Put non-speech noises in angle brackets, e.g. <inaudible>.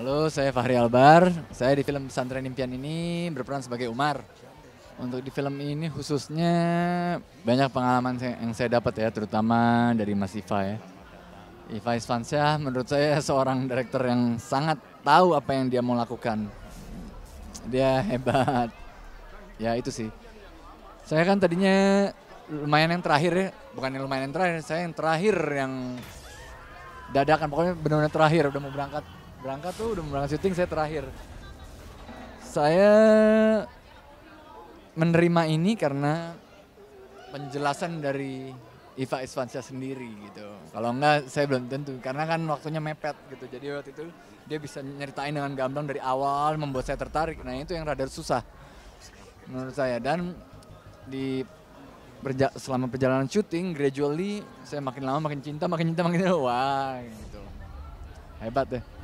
Halo, saya Fahri Albar. Saya di film Pesantren Impian ini berperan sebagai Umar. Untuk di film ini khususnya banyak pengalaman yang saya dapat ya, terutama dari Mas Iva ya. Iva Isfansyah menurut saya seorang direktur yang sangat tahu apa yang dia mau lakukan. Dia hebat. Ya itu sih. Saya kan tadinya lumayan yang terakhir ya, bukan yang lumayan yang terakhir, saya yang terakhir yang dadakan pokoknya benar-benar terakhir udah mau berangkat berangkat tuh udah berangkat syuting saya terakhir. Saya menerima ini karena penjelasan dari Iva Isfansyah sendiri gitu. Kalau enggak saya belum tentu karena kan waktunya mepet gitu. Jadi waktu itu dia bisa nyeritain dengan gampang dari awal membuat saya tertarik. Nah itu yang rada susah menurut saya dan di berja selama perjalanan syuting gradually saya makin lama makin cinta makin cinta makin <laughs> wah gitu hebat deh